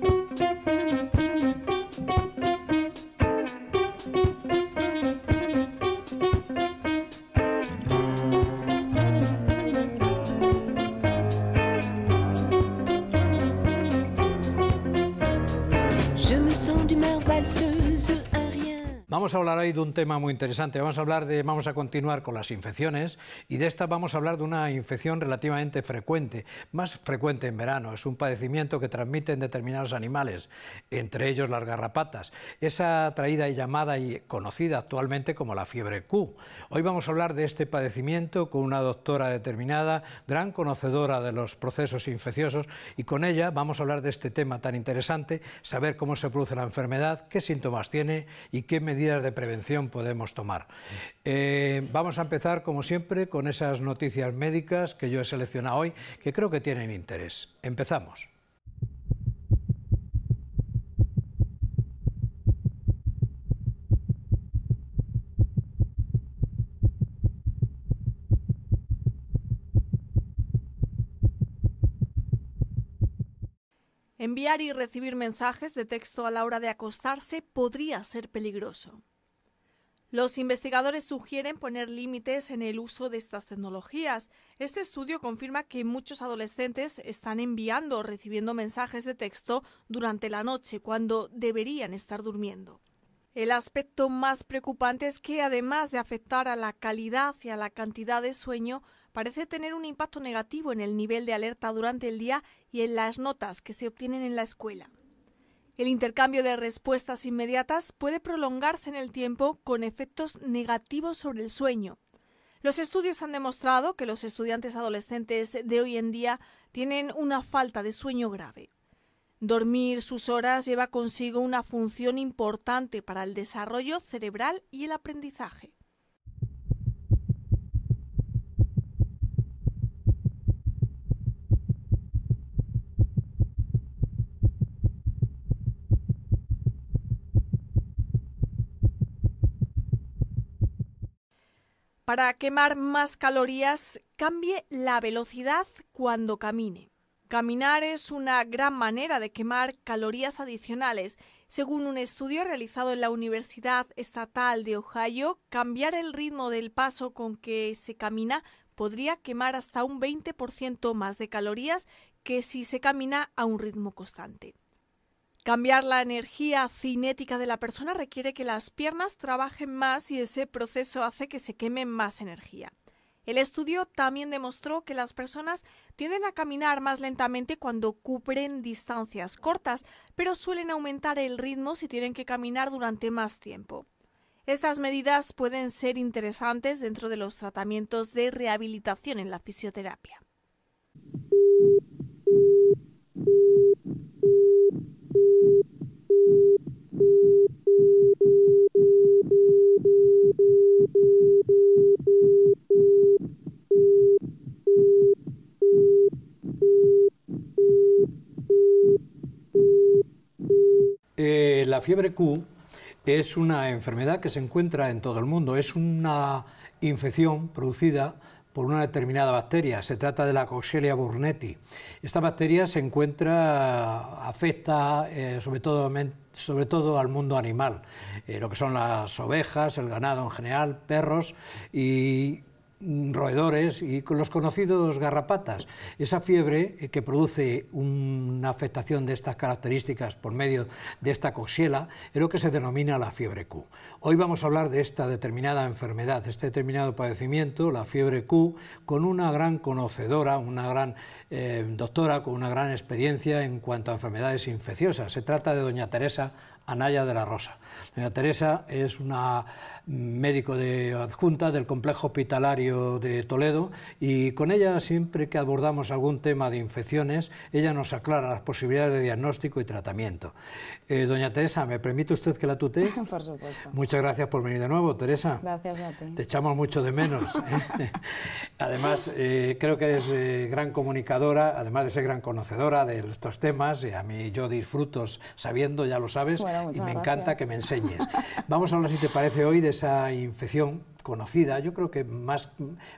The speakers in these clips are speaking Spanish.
thank you hablar hoy de un tema muy interesante. Vamos a hablar de, vamos a continuar con las infecciones y de esta vamos a hablar de una infección relativamente frecuente, más frecuente en verano. Es un padecimiento que transmiten determinados animales, entre ellos las garrapatas. Esa traída y llamada y conocida actualmente como la fiebre Q. Hoy vamos a hablar de este padecimiento con una doctora determinada, gran conocedora de los procesos infecciosos y con ella vamos a hablar de este tema tan interesante, saber cómo se produce la enfermedad, qué síntomas tiene y qué medidas de prevención podemos tomar. Eh, vamos a empezar, como siempre, con esas noticias médicas que yo he seleccionado hoy, que creo que tienen interés. Empezamos. Enviar y recibir mensajes de texto a la hora de acostarse podría ser peligroso. Los investigadores sugieren poner límites en el uso de estas tecnologías. Este estudio confirma que muchos adolescentes están enviando o recibiendo mensajes de texto durante la noche cuando deberían estar durmiendo. El aspecto más preocupante es que además de afectar a la calidad y a la cantidad de sueño, parece tener un impacto negativo en el nivel de alerta durante el día y en las notas que se obtienen en la escuela. El intercambio de respuestas inmediatas puede prolongarse en el tiempo con efectos negativos sobre el sueño. Los estudios han demostrado que los estudiantes adolescentes de hoy en día tienen una falta de sueño grave. Dormir sus horas lleva consigo una función importante para el desarrollo cerebral y el aprendizaje. Para quemar más calorías, cambie la velocidad cuando camine. Caminar es una gran manera de quemar calorías adicionales. Según un estudio realizado en la Universidad Estatal de Ohio, cambiar el ritmo del paso con que se camina podría quemar hasta un 20% más de calorías que si se camina a un ritmo constante. Cambiar la energía cinética de la persona requiere que las piernas trabajen más y ese proceso hace que se queme más energía. El estudio también demostró que las personas tienden a caminar más lentamente cuando cubren distancias cortas, pero suelen aumentar el ritmo si tienen que caminar durante más tiempo. Estas medidas pueden ser interesantes dentro de los tratamientos de rehabilitación en la fisioterapia. Eh, la fiebre Q es una enfermedad que se encuentra en todo el mundo. Es una infección producida por una determinada bacteria. Se trata de la Coxelia burnetti. Esta bacteria se encuentra, afecta eh, sobre, todo, sobre todo al mundo animal, eh, lo que son las ovejas, el ganado en general, perros y roedores y con los conocidos garrapatas. Esa fiebre eh, que produce una afectación de estas características por medio de esta coxiela es lo que se denomina la fiebre Q. Hoy vamos a hablar de esta determinada enfermedad, este determinado padecimiento, la fiebre Q, con una gran conocedora, una gran eh, doctora con una gran experiencia en cuanto a enfermedades infecciosas. Se trata de doña Teresa Anaya de la Rosa. Doña Teresa es una mm, médico de adjunta del complejo hospitalario de Toledo y con ella siempre que abordamos algún tema de infecciones, ella nos aclara las posibilidades de diagnóstico y tratamiento. Eh, doña Teresa, ¿me permite usted que la tutee? por supuesto. Muchas gracias por venir de nuevo, Teresa. Gracias a ti. Te echamos mucho de menos. ¿eh? además, eh, creo que eres gran comunicadora, además de ser gran conocedora de estos temas, y a mí yo disfruto sabiendo, ya lo sabes, y me encanta que me enseñes. Vamos a hablar, si te parece, hoy de esa infección conocida, yo creo que más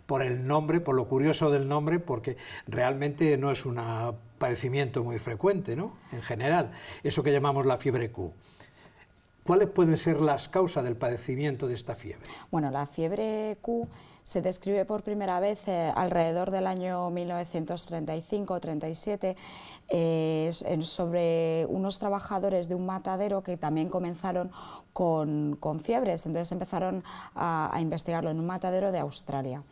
por el nombre, por lo curioso del nombre, porque realmente no es una padecimiento muy frecuente, ¿no? En general, eso que llamamos la fiebre Q. ¿Cuáles pueden ser las causas del padecimiento de esta fiebre? Bueno, la fiebre Q se describe por primera vez eh, alrededor del año 1935-37 eh, sobre unos trabajadores de un matadero que también comenzaron con, con fiebres. Entonces empezaron a, investigarlo en un matadero de Australia.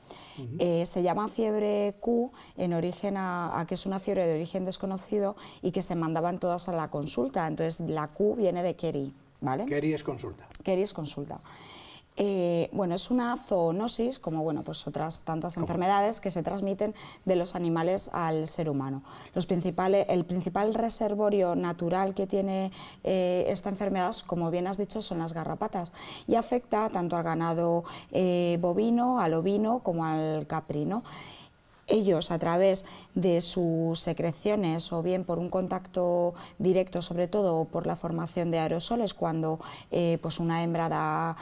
Eh, se llama fiebre Q en origen a, a, que es una fiebre de origen desconocido y que se mandaban todas a la consulta. Entonces la Q viene de Kerry, ¿vale? Kerry es consulta. Kerry es consulta. Eh, bueno, es una zoonosis, como bueno, pues otras tantas enfermedades que se transmiten de los animales al ser humano. Los principales, el principal reservorio natural que tiene eh, esta enfermedad, como bien has dicho, son las garrapatas y afecta tanto al ganado eh, bovino, al ovino como al caprino ellos a través de sus secreciones o bien por un contacto directo sobre todo por la formación de aerosoles cuando eh, pues una hembra da,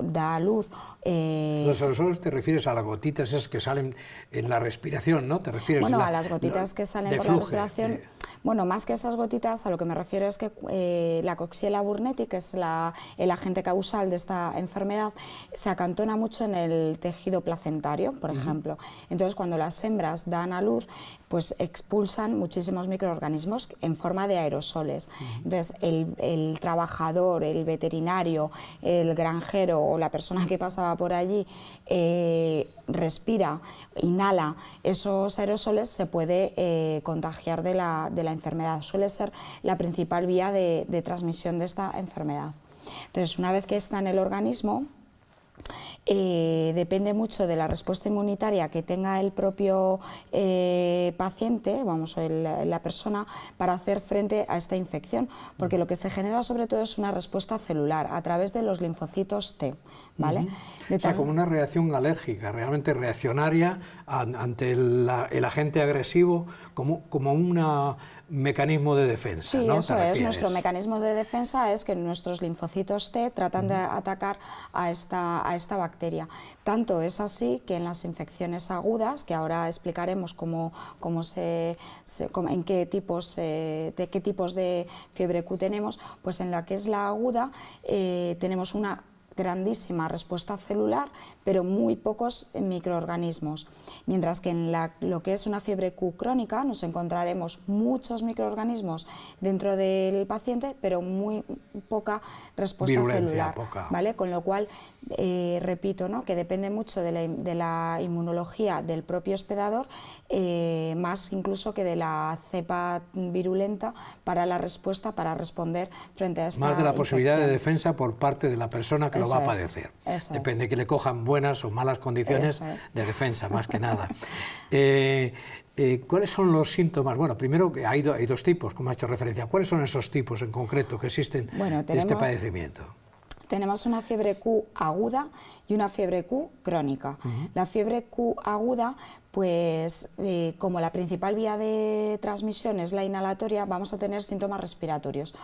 da luz. Eh, Los aerosoles te refieres a las gotitas esas que salen en la respiración, ¿no? Te refieres bueno, a, las gotitas que salen por la respiración. Bueno, más que esas gotitas, a lo que me refiero es que eh, la coxiela burnetti, que es el agente causal de esta enfermedad, se acantona mucho en el tejido placentario, por ejemplo. Entonces, cuando las hembras dan a luz, pues expulsan muchísimos microorganismos en forma de aerosoles. Entonces, el, trabajador, el veterinario, el granjero o la persona que pasaba por allí, eh, respira, inhala esos aerosoles, se puede eh, contagiar de la, de la, enfermedad. Suele ser la principal vía de, de transmisión de esta enfermedad. Entonces, una vez que está en el organismo, eh, depende mucho de la respuesta inmunitaria que tenga el propio eh, paciente, vamos, la persona, para hacer frente a esta infección, porque lo que se genera sobre todo es una respuesta celular a través de los linfocitos T, ¿vale? o sea, como una reacción alérgica, realmente reaccionaria ante el, el agente agresivo, como, como una mecanismo de defensa. Sí, eso es. Nuestro mecanismo de defensa es que nuestros linfocitos T tratan de atacar a esta, a esta bacteria. Tanto es así que en las infecciones agudas, que ahora explicaremos cómo, cómo se, en qué tipos, eh, de qué tipos de fiebre Q tenemos, pues en la que es la aguda eh, tenemos una grandísima respuesta celular, pero muy pocos microorganismos. Mientras que en lo que es una fiebre Q crónica nos encontraremos muchos microorganismos dentro del paciente, pero muy poca respuesta celular. ¿vale? Con lo cual, eh, repito, ¿no? que depende mucho de la, inmunología del propio hospedador, eh, más incluso que de la cepa virulenta para la respuesta, para responder frente a esta Más de la posibilidad de defensa por parte de la persona que no va a padecer. Depende de que le cojan buenas o malas condiciones de defensa, más que nada. Eh, eh, ¿Cuáles son los síntomas? Bueno, primero hay, hay dos tipos, como ha hecho referencia. ¿Cuáles son esos tipos en concreto que existen de este padecimiento? Tenemos una fiebre Q aguda y una fiebre Q crónica. La fiebre Q aguda pues eh, como la principal vía de transmisión es la inhalatoria, vamos a tener síntomas respiratorios,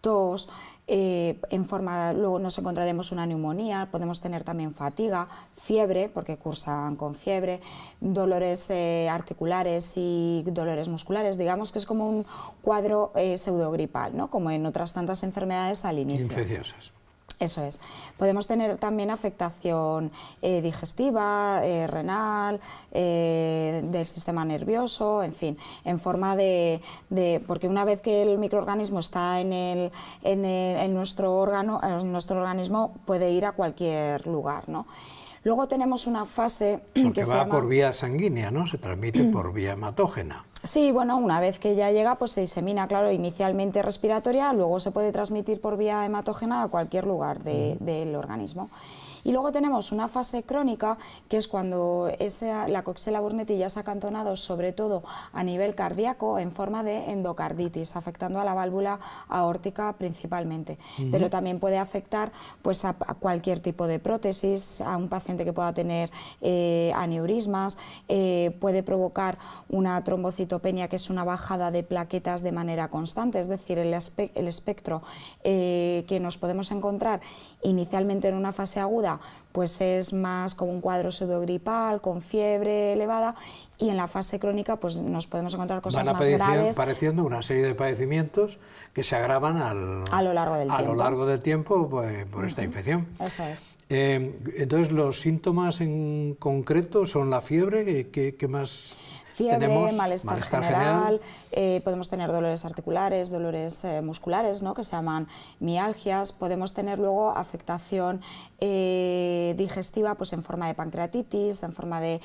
tos, eh, en forma, luego nos encontraremos una neumonía, podemos tener también fatiga, fiebre, porque cursan con fiebre, dolores eh, articulares y dolores musculares. Digamos que es como un cuadro eh, pseudogripal, ¿no? como en otras tantas enfermedades al inicio. Infecciosas. Eso es. Podemos tener también afectación eh, digestiva, eh, renal, eh, del sistema nervioso, en fin, en forma de, Porque una vez que el microorganismo está en, el, en, en nuestro órgano, nuestro organismo puede ir a cualquier lugar, ¿no? Luego tenemos una fase Porque que va por vía sanguínea, ¿no? Se transmite por vía hematógena. Sí, bueno, una vez que ya llega, pues se disemina, claro, inicialmente respiratoria, luego se puede transmitir por vía hematógena a cualquier lugar del organismo. Y luego tenemos una fase crónica, que es cuando la coxela burnetti ya se ha acantonado, sobre todo a nivel cardíaco, en forma de endocarditis, afectando a la válvula aórtica principalmente. Pero también puede afectar pues, a, cualquier tipo de prótesis, a un paciente que pueda tener eh, aneurismas, eh, puede provocar una trombocitis que es una bajada de plaquetas de manera constante, es decir, el, espectro eh, que nos podemos encontrar inicialmente en una fase aguda, pues es más como un cuadro pseudogripal, con fiebre elevada, y en la fase crónica pues nos podemos encontrar cosas más graves. apareciendo una serie de padecimientos que se agravan al, a lo largo del a lo largo del tiempo pues, por esta infección. Eso es. Eh, entonces, los síntomas en concreto son la fiebre, que qué más fiebre, malestar, general, eh, podemos tener dolores articulares, dolores eh, musculares, ¿no? que se llaman mialgias, podemos tener luego afectación eh, digestiva pues en forma de pancreatitis, en forma de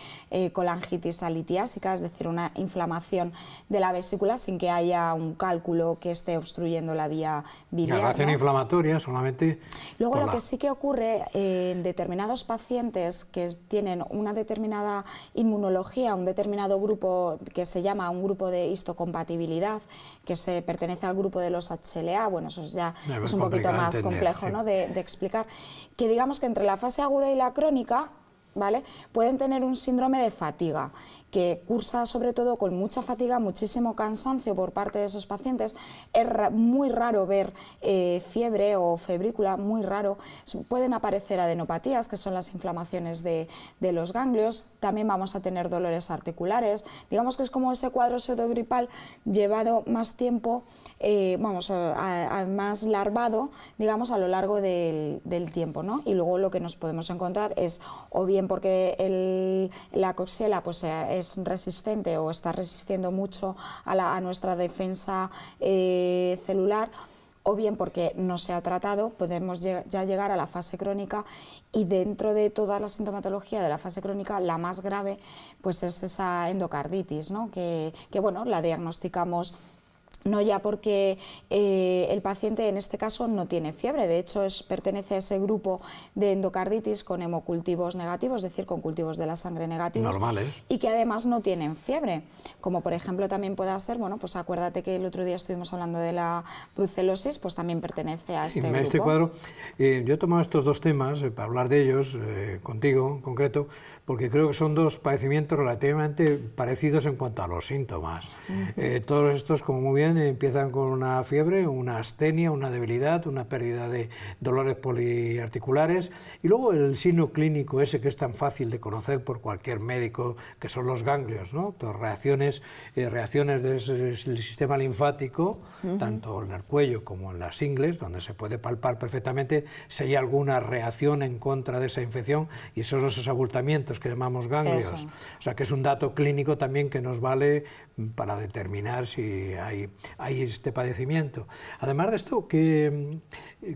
colangitis alitiásica, es decir, una inflamación de la vesícula sin que haya un cálculo que esté obstruyendo la vía biliar. La reacción inflamatoria solamente. Luego lo que sí que ocurre en determinados pacientes que tienen una determinada inmunología, un determinado grupo que se llama un grupo de histocompatibilidad, que se pertenece al grupo de los HLA, bueno, eso ya es un poquito más complejo de explicar, que digamos que entre la fase aguda y la crónica Pueden tener un síndrome de fatiga, que cursa sobre todo con mucha fatiga, muchísimo cansancio por parte de esos pacientes. Es muy raro ver eh, fiebre o febrícula, muy raro. Pueden aparecer adenopatías, que son las inflamaciones de, los ganglios. También vamos a tener dolores articulares. Digamos que es como ese cuadro pseudogripal llevado más tiempo, eh, vamos, más larvado, digamos, a lo largo del, tiempo, ¿no? Y luego lo que nos podemos encontrar es o bien porque la coxela pues, eh, es resistente o está resistiendo mucho a, nuestra defensa eh, celular, o bien porque no se ha tratado, podemos ya llegar a la fase crónica y dentro de toda la sintomatología de la fase crónica, la más grave pues es esa endocarditis, que, que bueno, la diagnosticamos no ya porque eh, el paciente en este caso no tiene fiebre, de hecho es, pertenece a ese grupo de endocarditis con hemocultivos negativos, es decir, con cultivos de la sangre negativos ¿eh? y que además no tienen fiebre, como por ejemplo también puede ser, bueno, pues acuérdate que el otro día estuvimos hablando de la brucelosis, pues también pertenece a este este cuadro, eh, yo he tomado estos dos temas para hablar de ellos contigo en concreto, porque creo que son dos padecimientos relativamente parecidos en cuanto a los síntomas. Eh, todos estos, como muy bien, empiezan con una fiebre, una astenia, una debilidad, una pérdida de dolores poliarticulares y luego el signo clínico ese que es tan fácil de conocer por cualquier médico, que son los ganglios, ¿no? reacciones, eh, reacciones del sistema linfático, tanto en el cuello como en las ingles, donde se puede palpar perfectamente si hay alguna reacción en contra de esa infección y esos, esos abultamientos que llamamos ganglios. O sea que es un dato clínico también que nos vale para determinar si hay, este padecimiento. Además de esto,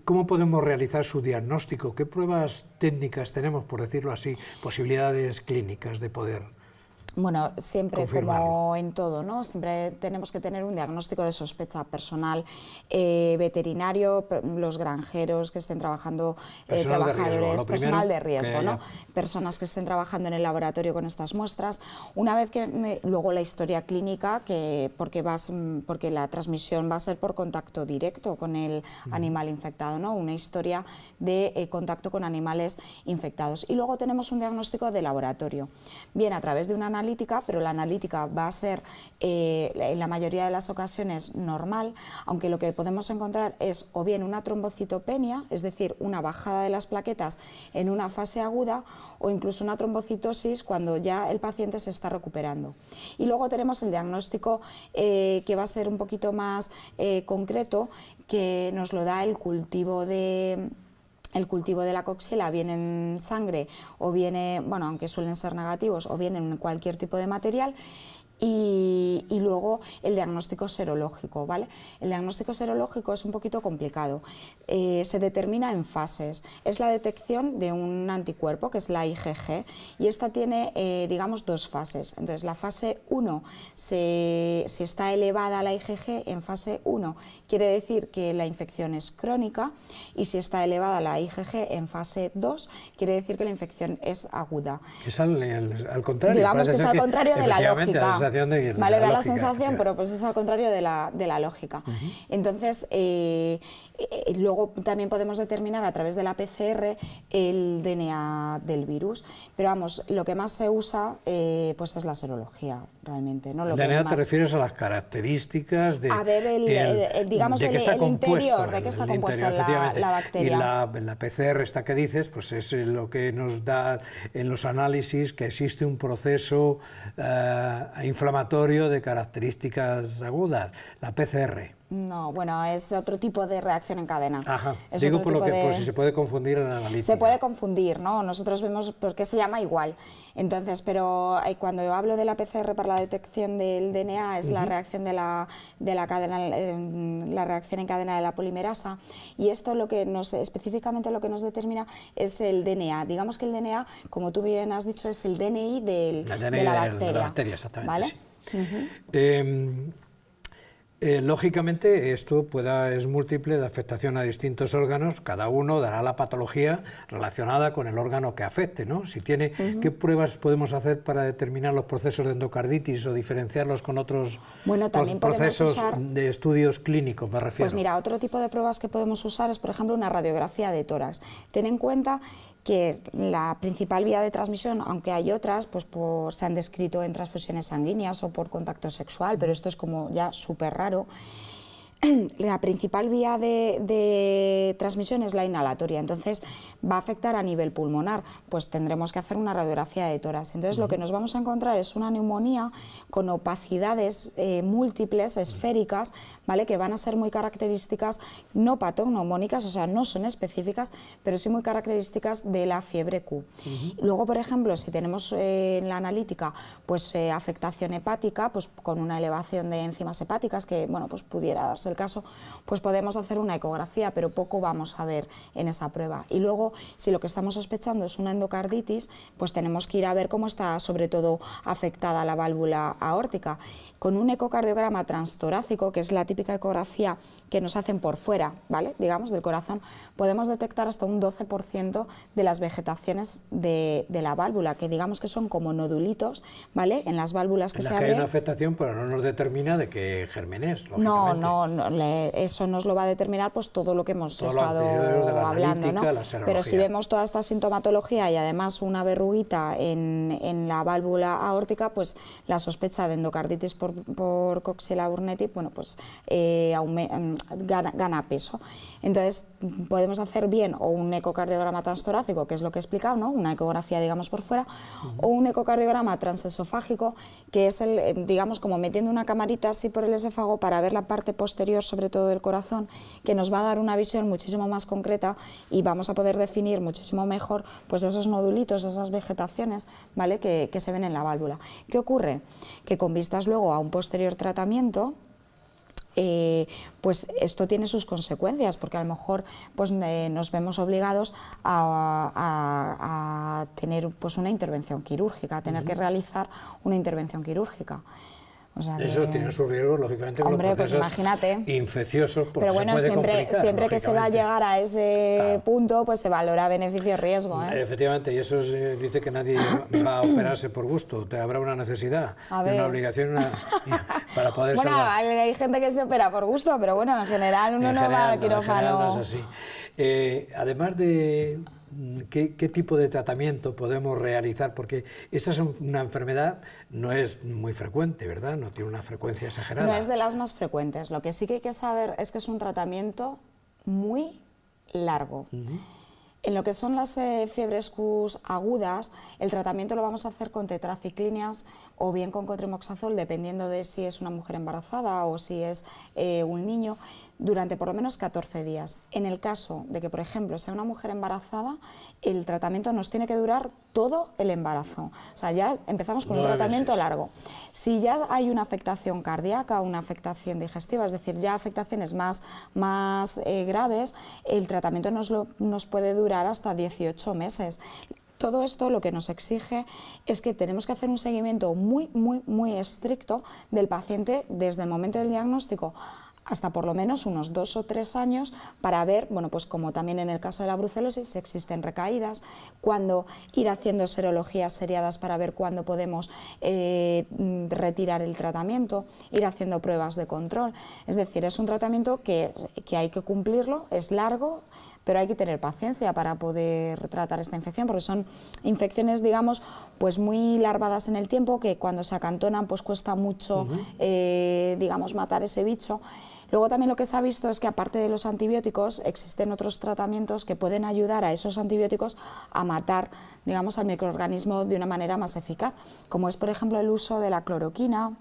¿cómo podemos realizar su diagnóstico? ¿Qué pruebas técnicas tenemos, por decirlo así, posibilidades clínicas de poder bueno, siempre como en todo, ¿no? Siempre tenemos que tener un diagnóstico de sospecha personal eh, veterinario, los granjeros que estén trabajando, trabajadores, eh, personal de riesgo, ¿no? Personas que estén trabajando en el laboratorio con estas muestras. Una vez que luego la historia clínica, que porque vas, mm, porque la transmisión va a ser por contacto directo con el animal infectado, ¿no? Una historia de eh, contacto con animales infectados. Y luego tenemos un diagnóstico de laboratorio. Bien, a través de un análisis pero la analítica va a ser eh, en la mayoría de las ocasiones normal, aunque lo que podemos encontrar es o bien una trombocitopenia, es decir, una bajada de las plaquetas en una fase aguda, o incluso una trombocitosis cuando ya el paciente se está recuperando. Y luego tenemos el diagnóstico eh, que va a ser un poquito más eh, concreto, que nos lo da el cultivo de el cultivo de la coxela viene en sangre o viene, bueno, aunque suelen ser negativos, o viene en cualquier tipo de material y y luego el diagnóstico serológico, ¿vale? El diagnóstico serológico es un poquito complicado. Eh, se determina en fases. Es la detección de un anticuerpo, que es la IgG, y esta tiene, eh, digamos, dos fases. Entonces, la fase 1, si está elevada la IgG en fase 1, quiere decir que la infección es crónica, y si está elevada la IgG en fase 2, quiere decir que la infección es aguda. Es al, contrario. Digamos que es al contrario de la lógica sensación, pero pues es al contrario de la, lógica. Entonces, eh, eh, luego también podemos determinar a través de la PCR el DNA del virus, pero vamos, lo que más se usa eh, pues es la serología. ¿no? Lo de te refieres a las características de... A ver, em, digamos, el, interior, de qué está compuesta la, bacteria. Y la, PCR esta que dices, pues es lo que nos da en los análisis que existe un proceso eh, inflamatorio de características agudas, la PCR. No, bueno, es otro tipo de reacción en cadena. Ajá. Es Digo por lo que por si se puede confundir en la analítica. Se puede confundir, ¿no? Nosotros vemos por qué se llama igual. Entonces, pero eh, cuando yo hablo de la PCR para la detección del DNA es la reacción de la, de la cadena, em, la reacción en cadena de la polimerasa y esto lo que nos específicamente lo que nos determina es el DNA. Digamos que el DNA, como tú bien has dicho, es el DNI del, de la bacteria. la bacteria exactamente, ¿Vale? Eh, lógicamente, esto pueda, es múltiple de afectación a distintos órganos. Cada uno dará la patología relacionada con el órgano que afecte. ¿no? Si tiene, ¿Qué pruebas podemos hacer para determinar los procesos de endocarditis o diferenciarlos con otros procesos de estudios clínicos? Me refiero. Pues mira, otro tipo de pruebas que podemos usar es, por ejemplo, una radiografía de tórax. Ten en cuenta que la principal vía de transmisión, aunque hay otras, pues se han descrito en transfusiones sanguíneas o por contacto sexual, pero esto es como ya súper raro. La principal vía de, de, transmisión es la inhalatoria, entonces va a afectar a nivel pulmonar, pues tendremos que hacer una radiografía de tórax. Entonces lo que nos vamos a encontrar es una neumonía con opacidades eh, múltiples, esféricas, ¿vale? que van a ser muy características, no patognomónicas, o sea, no son específicas, pero sí muy características de la fiebre Q. Luego, por ejemplo, si tenemos eh, en la analítica pues eh, afectación hepática, pues con una elevación de enzimas hepáticas, que bueno, pues pudiera darse el caso, pues podemos hacer una ecografía, pero poco vamos a ver en esa prueba. Y luego si lo que estamos sospechando es una endocarditis, pues tenemos que ir a ver cómo está sobre todo afectada la válvula aórtica. Con un ecocardiograma transtorácico, que es la típica ecografía que nos hacen por fuera, ¿vale? digamos, del corazón, podemos detectar hasta un 12% de las vegetaciones de, la válvula, que digamos que son como nodulitos ¿vale? en las válvulas que se abren. hay una afectación, pero no nos determina de qué germen es. No, no, no eso nos lo va a determinar pues todo lo que hemos estado hablando. ¿no? Pero si vemos toda esta sintomatología y además una verruguita en, la válvula aórtica, pues la sospecha de endocarditis por, por coxiela bueno, pues eh, aumenta gana, peso. Entonces, podemos hacer bien o un ecocardiograma transtorácico, que es lo que he explicado, ¿no? una ecografía, digamos, por fuera, o un ecocardiograma transesofágico, que es, el, eh, digamos, como metiendo una camarita así por el esófago para ver la parte posterior, sobre todo del corazón, que nos va a dar una visión muchísimo más concreta y vamos a poder definir muchísimo mejor pues esos nodulitos, esas vegetaciones ¿vale? que, que se ven en la válvula. ¿Qué ocurre? Que con vistas luego a un posterior tratamiento, eh, pues esto tiene sus consecuencias, porque a lo mejor pues, eh, nos vemos obligados a, tener pues, una intervención quirúrgica, a tener que realizar una intervención quirúrgica. Eso tiene sus riesgos, lógicamente, Hombre, los pues imagínate. infecciosos. Pues pero bueno, siempre, siempre que se va a llegar a ese punto, pues se valora beneficio-riesgo. ¿eh? Efectivamente, y eso eh, dice que nadie va a operarse por gusto. Te habrá una necesidad, una obligación para poder Bueno, hay gente que se opera por gusto, pero bueno, en general uno no va al quirófano. Eh, además de ¿Qué, tipo de tratamiento podemos realizar? Porque esa es una enfermedad, no es muy frecuente, ¿verdad? No tiene una frecuencia exagerada. No es de las más frecuentes. Lo que sí que hay que saber es que es un tratamiento muy largo. En lo que son las eh, fiebres agudas, el tratamiento lo vamos a hacer con tetraciclinas o bien con cotrimoxazol, dependiendo de si es una mujer embarazada o si es eh, un niño durante por lo menos 14 días. En el caso de que, por ejemplo, sea una mujer embarazada, el tratamiento nos tiene que durar todo el embarazo. O sea, ya empezamos con un tratamiento largo. Si ya hay una afectación cardíaca, una afectación digestiva, es decir, ya afectaciones más, más eh, graves, el tratamiento nos, nos puede durar hasta 18 meses. Todo esto lo que nos exige es que tenemos que hacer un seguimiento muy, muy, muy estricto del paciente desde el momento del diagnóstico hasta por lo menos unos dos o tres años para ver, bueno, pues como también en el caso de la brucelosis existen recaídas, cuando ir haciendo serologías seriadas para ver cuándo podemos eh, retirar el tratamiento, ir haciendo pruebas de control. Es decir, es un tratamiento que, hay que cumplirlo, es largo, pero hay que tener paciencia para poder tratar esta infección, porque son infecciones, digamos, pues muy larvadas en el tiempo, que cuando se acantonan, pues cuesta mucho, eh, digamos, matar ese bicho. Luego también lo que se ha visto es que aparte de los antibióticos existen otros tratamientos que pueden ayudar a esos antibióticos a matar, digamos, al microorganismo de una manera más eficaz, como es por ejemplo el uso de la cloroquina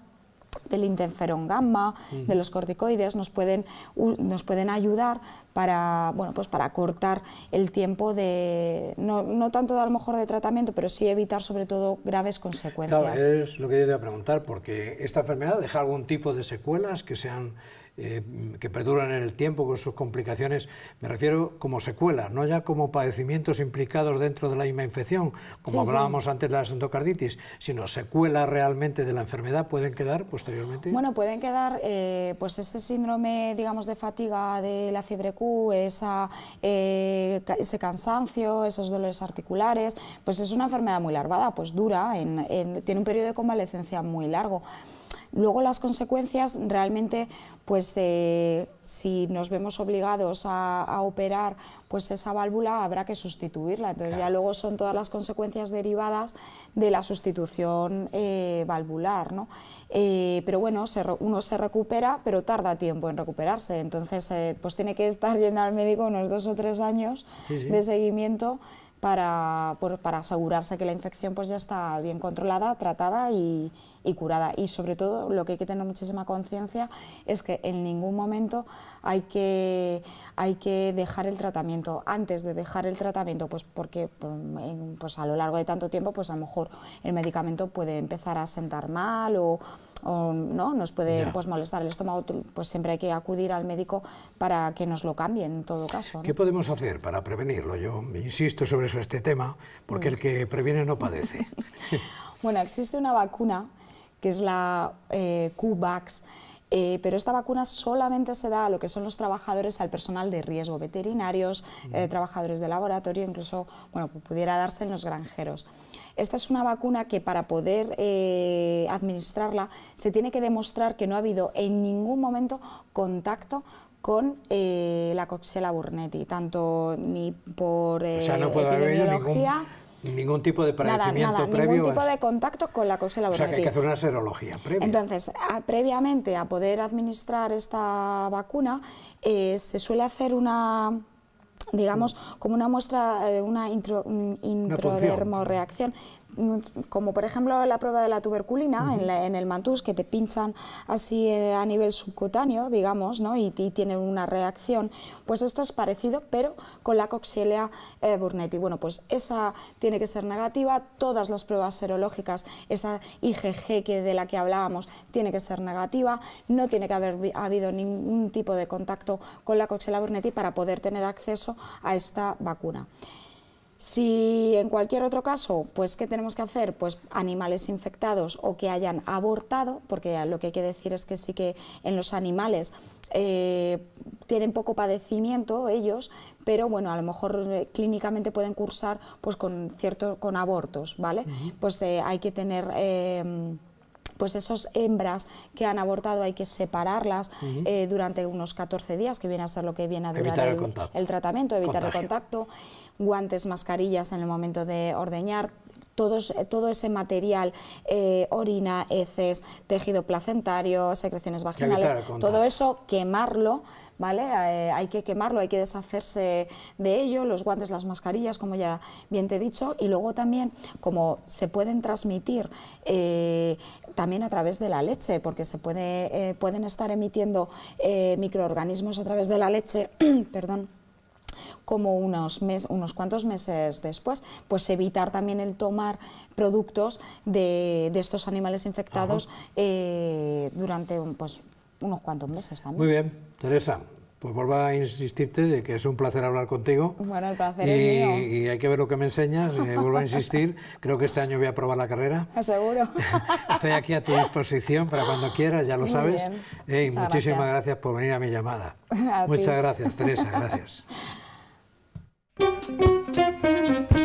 del interferón gamma, de los corticoides, nos pueden, nos pueden ayudar para, bueno, pues para cortar el tiempo de, no, no tanto a lo mejor de tratamiento, pero sí evitar sobre todo graves consecuencias. Claro, es lo que yo te iba a preguntar, porque esta enfermedad deja algún tipo de secuelas que sean eh, que perduran en el tiempo con sus complicaciones, me refiero como secuelas, no ya como padecimientos implicados dentro de la misma infección, como hablábamos antes de la endocarditis, sino secuelas realmente de la enfermedad pueden quedar posteriormente. Bueno, pueden quedar eh, pues ese síndrome, digamos, de fatiga de la fiebre Q, esa, eh, ese cansancio, esos dolores articulares, pues es una enfermedad muy larvada, pues dura, en, tiene un periodo de convalecencia muy largo. Luego las consecuencias realmente, pues eh, si nos vemos obligados a, operar, pues esa válvula habrá que sustituirla. Entonces ya luego son todas las consecuencias derivadas de la sustitución eh, valvular, ¿no? Eh, pero bueno, uno se recupera, pero tarda tiempo en recuperarse. Entonces, pues tiene que estar yendo al médico unos dos o tres años de seguimiento para, para asegurarse que la infección pues, ya está bien controlada, tratada y, curada. Y sobre todo lo que hay que tener muchísima conciencia es que en ningún momento hay que, hay que dejar el tratamiento. Antes de dejar el tratamiento, pues porque pues, a lo largo de tanto tiempo, pues a lo mejor el medicamento puede empezar a sentar mal o o ¿no? nos puede pues, molestar el estómago, pues siempre hay que acudir al médico para que nos lo cambie en todo caso. ¿Qué podemos hacer para prevenirlo? Yo insisto sobre eso, este tema, porque mm. el que previene no padece. bueno, existe una vacuna que es la eh, QVAX, eh, pero esta vacuna solamente se da a lo que son los trabajadores, al personal de riesgo, veterinarios, eh, trabajadores de laboratorio, incluso bueno, pudiera darse en los granjeros. Esta es una vacuna que para poder eh, administrarla se tiene que demostrar que no ha habido en ningún momento contacto con eh, la coxela burnetti, tanto ni por eh, o sea, eh, no puede Haber ningún... tipo de padecimiento nada, Ningún tipo de contacto con la coxela burnetti. O sea, que hay que hacer una serología previa. Entonces, previamente a poder administrar esta vacuna, se suele hacer una digamos, como una muestra de eh, una, intro, como por ejemplo la prueba de la tuberculina en, el mantús, que te pinchan así eh, a nivel subcutáneo, digamos, ¿no? y, tienen una reacción, pues esto es parecido, pero con la coxilea eh, burnetti. Bueno, pues esa tiene que ser negativa, todas las pruebas serológicas, esa IgG que de la que hablábamos, tiene que ser negativa, no tiene que haber habido ningún tipo de contacto con la coxilia burnetti para poder tener acceso a esta vacuna. Si en cualquier otro caso, pues ¿qué tenemos que hacer? Pues animales infectados o que hayan abortado, porque lo que hay que decir es que sí que en los animales eh, tienen poco padecimiento ellos, pero bueno, a lo mejor eh, clínicamente pueden cursar pues con cierto, con abortos, ¿vale? Pues eh, hay que tener pues esas hembras que han abortado hay que separarlas eh, durante unos 14 días, que viene a ser lo que viene a durar el, tratamiento, evitar el contacto, guantes, mascarillas en el momento de ordeñar, eh, todo ese material, eh, orina, heces, tejido placentario, secreciones vaginales, todo eso, quemarlo. ¿Vale? Eh, hay que quemarlo, hay que deshacerse de ello, los guantes, las mascarillas, como ya bien te he dicho, y luego también, como se pueden transmitir también a través de la leche, porque se puede, pueden estar emitiendo microorganismos a través de la leche, perdón como unos, mes, unos cuantos meses después. Pues evitar también el tomar productos de, de estos animales infectados eh, durante pues, unos cuantos meses también. Muy bien, Teresa. Pues vuelvo a insistirte de que es un placer hablar contigo. Bueno, el placer y, es mío. Y hay que ver lo que me enseñas. Eh, vuelvo a insistir. Creo que este año voy a probar la carrera. Ah, seguro. Estoy aquí a tu disposición para cuando quieras, ya lo sabes. y muchísimas gracias. por venir a mi llamada. Muchas gracias, Teresa. Gracias. thank you